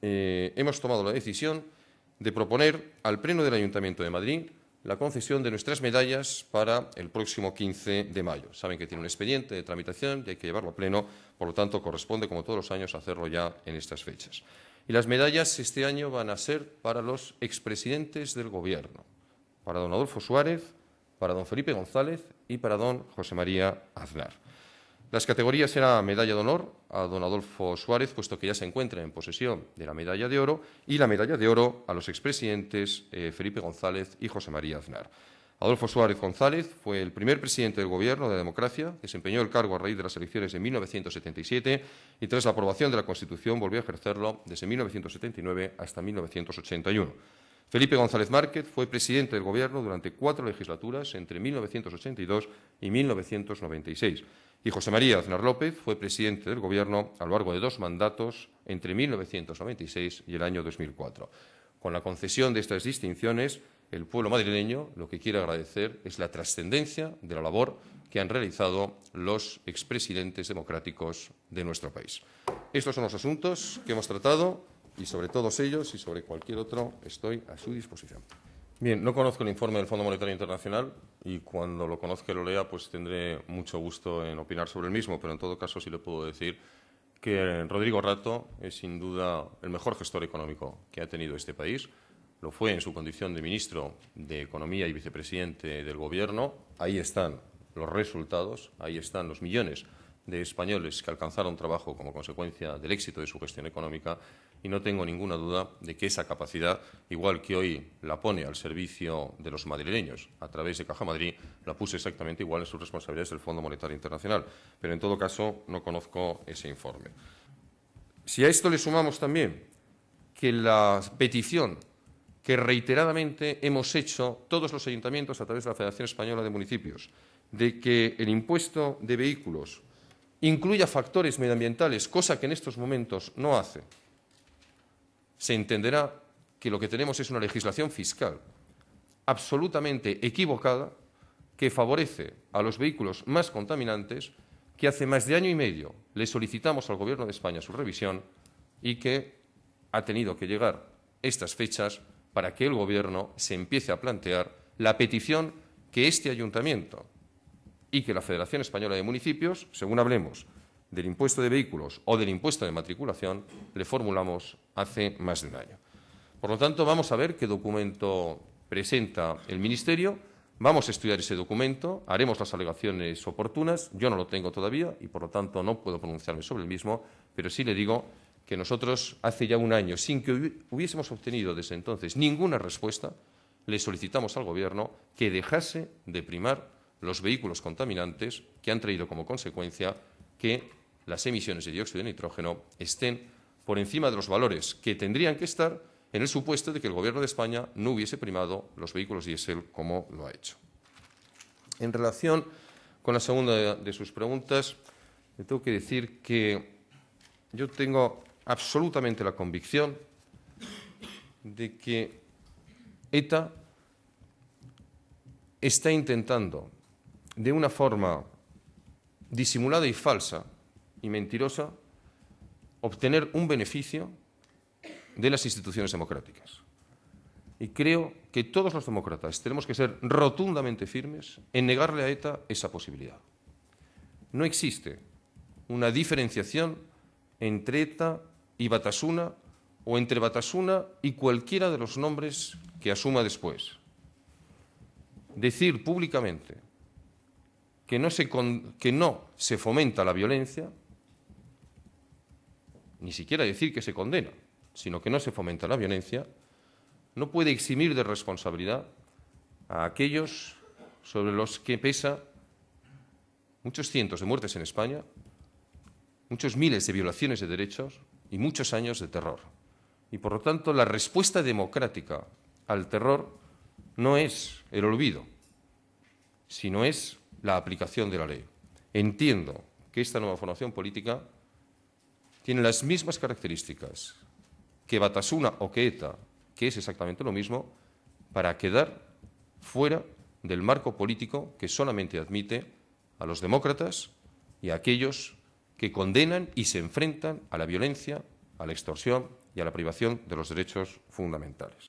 Eh, hemos tomado la decisión de proponer al Pleno del Ayuntamiento de Madrid la concesión de nuestras medallas para el próximo 15 de mayo. Saben que tiene un expediente de tramitación y hay que llevarlo a pleno, por lo tanto corresponde, como todos los años, hacerlo ya en estas fechas. Y las medallas este año van a ser para los expresidentes del Gobierno, para don Adolfo Suárez, para don Felipe González y para don José María Aznar. Las categorías eran medalla de honor a don Adolfo Suárez, puesto que ya se encuentra en posesión de la medalla de oro, y la medalla de oro a los expresidentes eh, Felipe González y José María Aznar. Adolfo Suárez González fue el primer presidente del Gobierno de la Democracia, desempeñó el cargo a raíz de las elecciones de 1977 y tras la aprobación de la Constitución volvió a ejercerlo desde 1979 hasta 1981. Felipe González Márquez fue presidente del Gobierno durante cuatro legislaturas entre 1982 y 1996. Y José María Aznar López fue presidente del Gobierno a lo largo de dos mandatos entre 1996 y el año 2004. Con la concesión de estas distinciones, el pueblo madrileño lo que quiere agradecer es la trascendencia de la labor que han realizado los expresidentes democráticos de nuestro país. Estos son los asuntos que hemos tratado y sobre todos ellos y sobre cualquier otro estoy a su disposición. Bien, no conozco el informe del Fondo Monetario Internacional y cuando lo conozca y lo lea, pues tendré mucho gusto en opinar sobre el mismo. Pero en todo caso, sí le puedo decir que Rodrigo Rato es sin duda el mejor gestor económico que ha tenido este país. Lo fue en su condición de ministro de Economía y vicepresidente del Gobierno. Ahí están los resultados, ahí están los millones de españoles que alcanzaron trabajo como consecuencia del éxito de su gestión económica y no tengo ninguna duda de que esa capacidad, igual que hoy la pone al servicio de los madrileños a través de Caja Madrid, la puse exactamente igual en sus responsabilidades del Fondo Monetario Internacional, pero en todo caso no conozco ese informe. Si a esto le sumamos también que la petición que reiteradamente hemos hecho todos los ayuntamientos a través de la Federación Española de Municipios de que el impuesto de vehículos incluya factores medioambientales, cosa que en estos momentos no hace, se entenderá que lo que tenemos es una legislación fiscal absolutamente equivocada que favorece a los vehículos más contaminantes, que hace más de año y medio le solicitamos al Gobierno de España su revisión y que ha tenido que llegar estas fechas para que el Gobierno se empiece a plantear la petición que este ayuntamiento y que la Federación Española de Municipios, según hablemos del impuesto de vehículos o del impuesto de matriculación, le formulamos hace más de un año. Por lo tanto, vamos a ver qué documento presenta el Ministerio, vamos a estudiar ese documento, haremos las alegaciones oportunas, yo no lo tengo todavía y, por lo tanto, no puedo pronunciarme sobre el mismo, pero sí le digo que nosotros, hace ya un año, sin que hubiésemos obtenido desde entonces ninguna respuesta, le solicitamos al Gobierno que dejase de primar los vehículos contaminantes que han traído como consecuencia que las emisiones de dióxido de nitrógeno estén por encima de los valores que tendrían que estar en el supuesto de que el Gobierno de España no hubiese primado los vehículos diésel como lo ha hecho. En relación con la segunda de sus preguntas, tengo que decir que yo tengo absolutamente la convicción de que ETA está intentando de una forma disimulada y falsa y mentirosa obtener un beneficio de las instituciones democráticas. Y creo que todos los demócratas tenemos que ser rotundamente firmes en negarle a ETA esa posibilidad. No existe una diferenciación entre ETA y Batasuna o entre Batasuna y cualquiera de los nombres que asuma después. Decir públicamente que no se, fomenta la violencia, ni siquiera decir que se condena, sino que no se fomenta la violencia, no puede eximir de responsabilidad a aquellos sobre los que pesa muchos cientos de muertes en España, muchos miles de violaciones de derechos y muchos años de terror. Y por lo tanto, la respuesta democrática al terror no es el olvido, sino es la aplicación de la ley. Entiendo que esta nueva formación política tiene las mismas características que Batasuna o que ETA, que es exactamente lo mismo, para quedar fuera del marco político que solamente admite a los demócratas y a aquellos que condenan y se enfrentan a la violencia, a la extorsión y a la privación de los derechos fundamentales.